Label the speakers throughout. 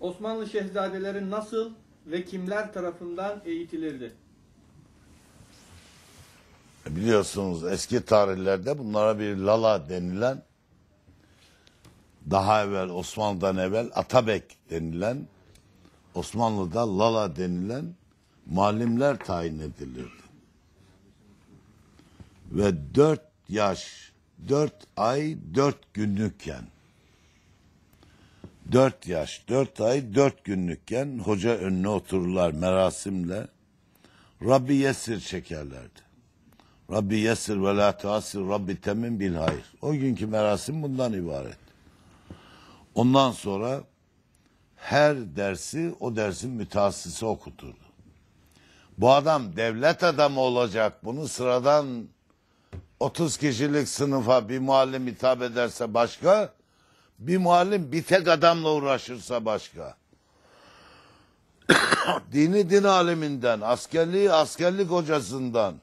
Speaker 1: Osmanlı şehzadeleri nasıl ve kimler tarafından eğitilirdi? Biliyorsunuz eski tarihlerde bunlara bir lala denilen daha evvel Osmanlı'dan evvel Atabek denilen Osmanlı'da lala denilen malimler tayin edilirdi. Ve dört yaş, dört ay, dört günlükken Dört yaş, dört ay, dört günlükken hoca önüne otururlar merasimle. Rabbi yesir çekerlerdi. Rabbi yesir ve la teasir Rabbi temin bil hayır. O günkü merasim bundan ibaret. Ondan sonra her dersi o dersin mütehassısı okuturdu. Bu adam devlet adamı olacak. Bunu sıradan 30 kişilik sınıfa bir muallim hitap ederse başka, bir muallim bir tek adamla uğraşırsa başka. Dini din aleminden, askerliği askerlik hocasından,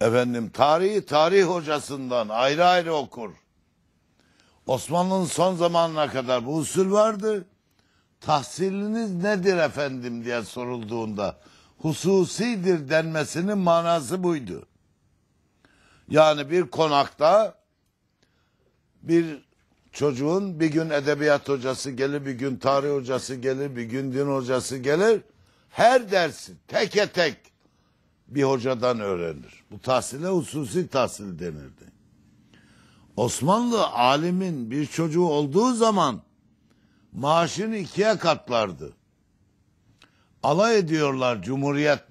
Speaker 1: efendim tarihi tarih hocasından ayrı ayrı okur. Osmanlı'nın son zamanına kadar bu usul vardı. Tahsiliniz nedir efendim diye sorulduğunda hususidir denmesinin manası buydu. Yani bir konakta bir çocuğun bir gün edebiyat hocası gelir, bir gün tarih hocası gelir, bir gün din hocası gelir. Her dersi teke tek bir hocadan öğrenir. Bu tahsile hususi tahsil denirdi. Osmanlı alimin bir çocuğu olduğu zaman maaşını ikiye katlardı. Alay ediyorlar Cumhuriyet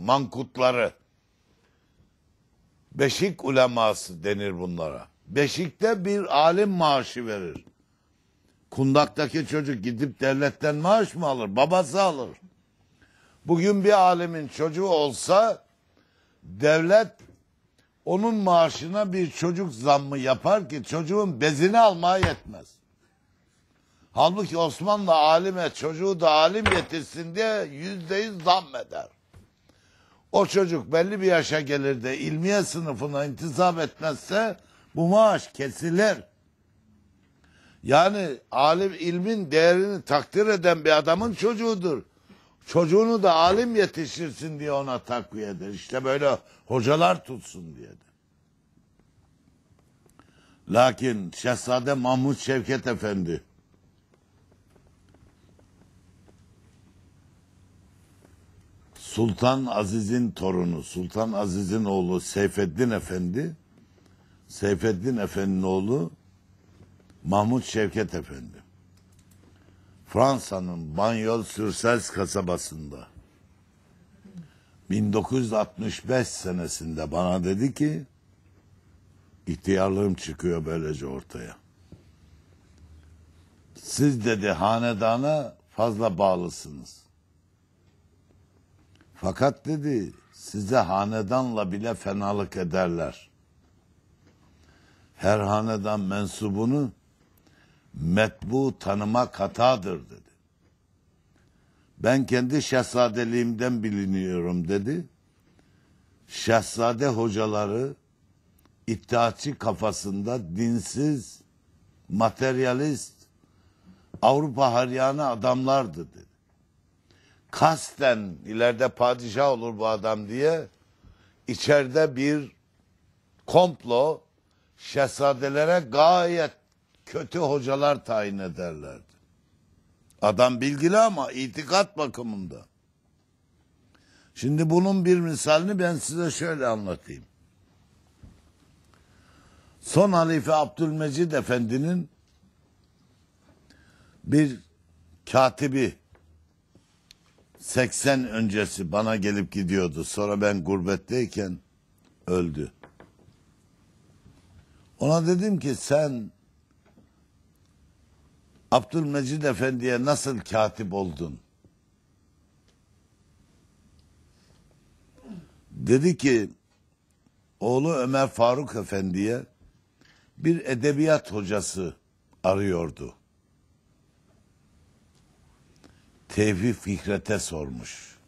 Speaker 1: mankutları. Beşik uleması denir bunlara. Beşik'te bir alim maaşı verir. Kundak'taki çocuk gidip devletten maaş mı alır? Babası alır. Bugün bir alimin çocuğu olsa devlet onun maaşına bir çocuk zammı yapar ki çocuğun bezini almaya yetmez. Halbuki Osmanlı alime çocuğu da alim getirsin diye yüzde yüz zam eder. O çocuk belli bir yaşa gelir de ilmiye sınıfına intisap etmezse bu maaş kesilir. Yani alim ilmin değerini takdir eden bir adamın çocuğudur. Çocuğunu da alim yetiştirsin diye ona takviye eder. İşte böyle hocalar tutsun diye de. Lakin Şehzade Mahmut Şevket Efendi Sultan Aziz'in torunu, Sultan Aziz'in oğlu Seyfeddin Efendi Seyfettin Efendi'nin oğlu Mahmut Şevket Efendi. Fransa'nın Banyol Sürsels kasabasında 1965 senesinde bana dedi ki ihtiyarlığım çıkıyor böylece ortaya. Siz dedi hanedana fazla bağlısınız. Fakat dedi size hanedanla bile fenalık ederler her hanedan mensubunu metbu tanıma hatadır dedi. Ben kendi şehzadeliğimden biliniyorum dedi. Şehzade hocaları iddiaçı kafasında dinsiz, materyalist, Avrupa haryanı adamlardı dedi. Kasten ileride padişah olur bu adam diye içeride bir komplo şehzadelere gayet kötü hocalar tayin ederlerdi. Adam bilgili ama itikat bakımında. Şimdi bunun bir misalini ben size şöyle anlatayım. Son halife Abdülmecid Efendi'nin bir katibi 80 öncesi bana gelip gidiyordu. Sonra ben gurbetteyken öldü. Ona dedim ki sen Abdülmecid Efendi'ye nasıl katip oldun? Dedi ki oğlu Ömer Faruk Efendi'ye bir edebiyat hocası arıyordu. Tevfik Fikret'e sormuş.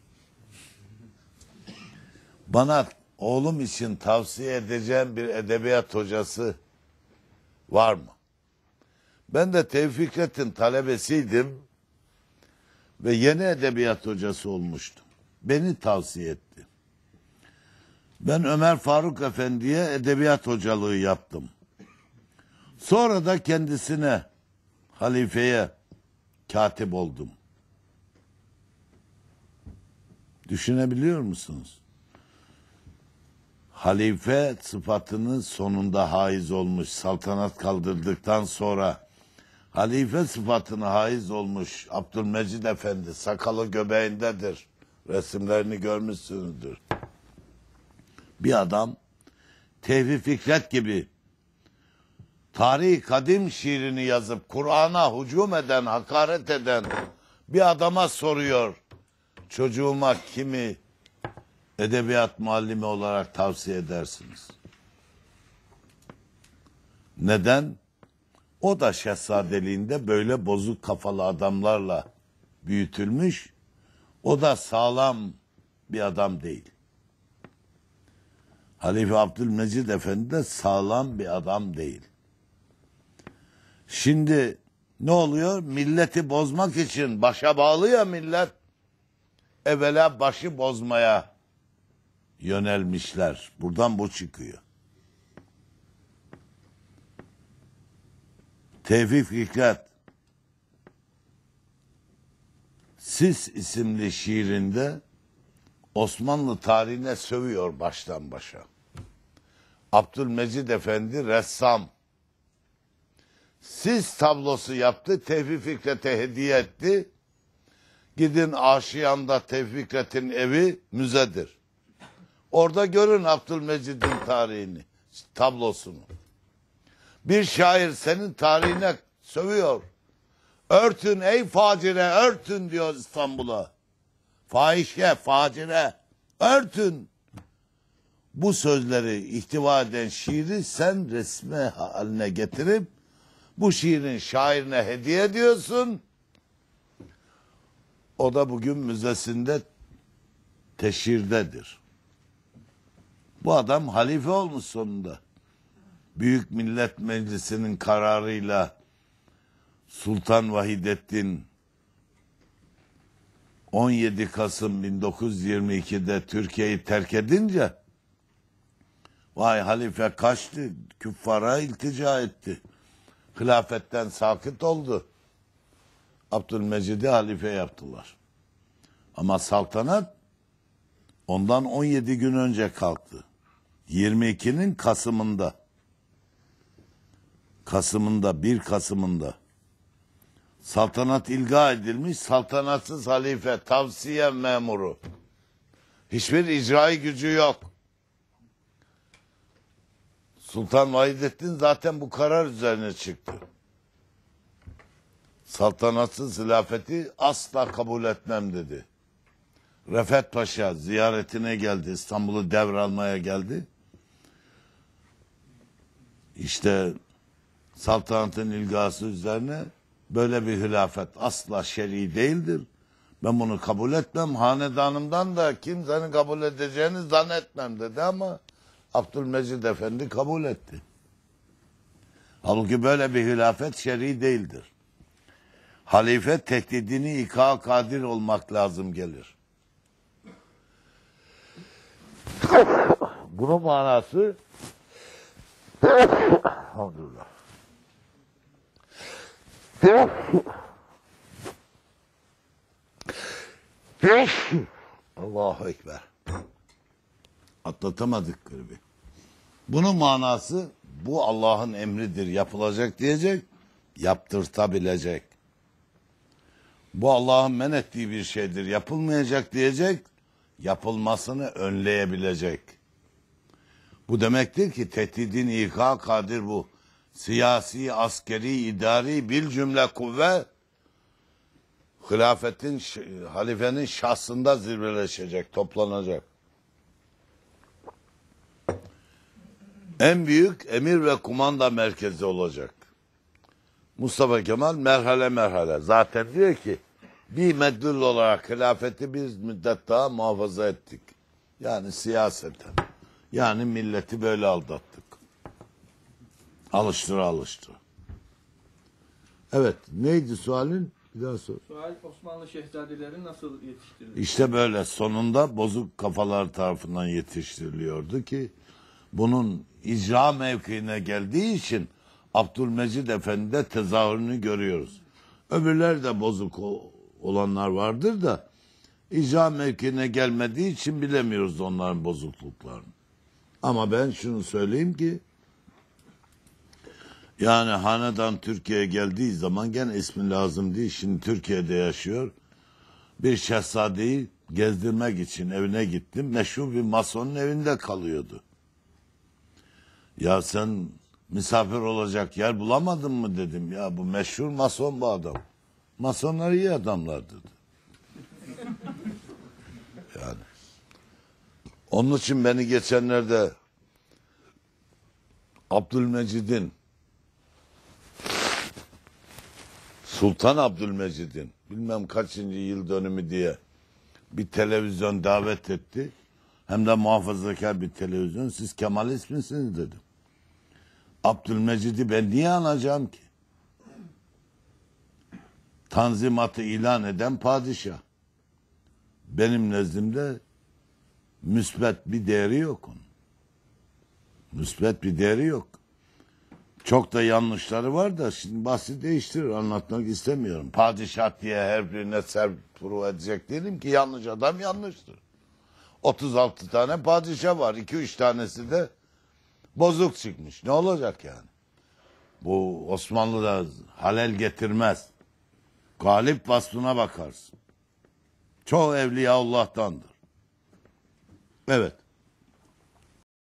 Speaker 1: Bana oğlum için tavsiye edeceğim bir edebiyat hocası var mı? Ben de Tevfikret'in talebesiydim ve yeni edebiyat hocası olmuştum. Beni tavsiye etti. Ben Ömer Faruk Efendi'ye edebiyat hocalığı yaptım. Sonra da kendisine, halifeye katip oldum. Düşünebiliyor musunuz? halife sıfatının sonunda haiz olmuş saltanat kaldırdıktan sonra halife sıfatını haiz olmuş Abdülmecid Efendi sakalı göbeğindedir. Resimlerini görmüşsünüzdür. Bir adam Tevfi Fikret gibi tarihi kadim şiirini yazıp Kur'an'a hücum eden, hakaret eden bir adama soruyor. Çocuğuma kimi edebiyat muallimi olarak tavsiye edersiniz? Neden? O da şehzadeliğinde böyle bozuk kafalı adamlarla büyütülmüş. O da sağlam bir adam değil. Halife Abdülmecid Efendi de sağlam bir adam değil. Şimdi ne oluyor? Milleti bozmak için başa bağlı ya millet. Evvela başı bozmaya yönelmişler. Buradan bu çıkıyor. Tevfik Hikmet Sis isimli şiirinde Osmanlı tarihine sövüyor baştan başa. Abdülmecid Efendi ressam. Siz tablosu yaptı, Tevfik Fikret'e hediye etti. Gidin Aşiyan'da Tevfik Fikret'in evi müzedir. Orada görün Abdülmecid'in tarihini, tablosunu. Bir şair senin tarihine sövüyor. Örtün ey facire örtün diyor İstanbul'a. Fahişe, facire örtün. Bu sözleri ihtiva eden şiiri sen resme haline getirip bu şiirin şairine hediye ediyorsun. O da bugün müzesinde teşhirdedir. Bu adam halife olmuş sonunda. Büyük Millet Meclisi'nin kararıyla Sultan Vahidettin 17 Kasım 1922'de Türkiye'yi terk edince vay halife kaçtı, küffara iltica etti. Hilafetten sakıt oldu. Abdülmecid'i halife yaptılar. Ama saltanat ondan 17 gün önce kalktı. 22'nin Kasım'ında. Kasım'ında, 1 Kasım'ında. Saltanat ilga edilmiş, saltanatsız halife, tavsiye memuru. Hiçbir icrai gücü yok. Sultan Vahidettin zaten bu karar üzerine çıktı. Saltanatsız hilafeti asla kabul etmem dedi. Refet Paşa ziyaretine geldi, İstanbul'u devralmaya geldi işte saltanatın ilgası üzerine böyle bir hilafet asla şer'i değildir. Ben bunu kabul etmem. Hanedanımdan da kimsenin kabul edeceğini zannetmem dedi ama Abdülmecid Efendi kabul etti. Halbuki böyle bir hilafet şer'i değildir. Halife tehdidini ika kadir olmak lazım gelir. Bunun manası Elhamdülillah. Allahu Ekber. Atlatamadık gribi. Bunun manası bu Allah'ın emridir yapılacak diyecek, yaptırtabilecek. Bu Allah'ın men ettiği bir şeydir yapılmayacak diyecek, yapılmasını önleyebilecek. Bu demektir ki tehdidin ika kadir bu. Siyasi, askeri, idari bir cümle kuvve hilafetin, halifenin şahsında zirveleşecek, toplanacak. En büyük emir ve kumanda merkezi olacak. Mustafa Kemal merhale merhale. Zaten diyor ki bir medlül olarak hilafeti bir müddet daha muhafaza ettik. Yani siyaseten. Yani milleti böyle aldattık. Alıştıra alıştıra. Evet neydi sualin? Bir daha sor. Sual Osmanlı şehzadeleri nasıl yetiştirildi? İşte böyle sonunda bozuk kafalar tarafından yetiştiriliyordu ki bunun icra mevkiine geldiği için Abdülmecid Efendi'de tezahürünü görüyoruz. Öbürler de bozuk olanlar vardır da icra mevkiine gelmediği için bilemiyoruz onların bozukluklarını. Ama ben şunu söyleyeyim ki yani hanedan Türkiye'ye geldiği zaman gene ismi lazım değil. Şimdi Türkiye'de yaşıyor. Bir şehzadeyi gezdirmek için evine gittim. Meşhur bir masonun evinde kalıyordu. Ya sen misafir olacak yer bulamadın mı dedim. Ya bu meşhur mason bu adam. Masonlar iyi adamlar dedi. Yani onun için beni geçenlerde Abdülmecid'in Sultan Abdülmecid'in bilmem kaçıncı yıl dönümü diye bir televizyon davet etti. Hem de muhafazakar bir televizyon. Siz Kemalist misiniz dedim. Abdülmecid'i ben niye anacağım ki? Tanzimatı ilan eden padişah. Benim nezdimde müsbet bir değeri yok onun. Müsbet bir değeri yok. Çok da yanlışları var da şimdi bahsi değiştirir anlatmak istemiyorum. Padişah diye her birine serpuru edecek dedim ki yanlış adam yanlıştır. 36 tane padişah var. 2-3 tanesi de bozuk çıkmış. Ne olacak yani? Bu Osmanlı'da halel getirmez. Galip vasfına bakarsın. Çoğu Allah'tandır. Evet.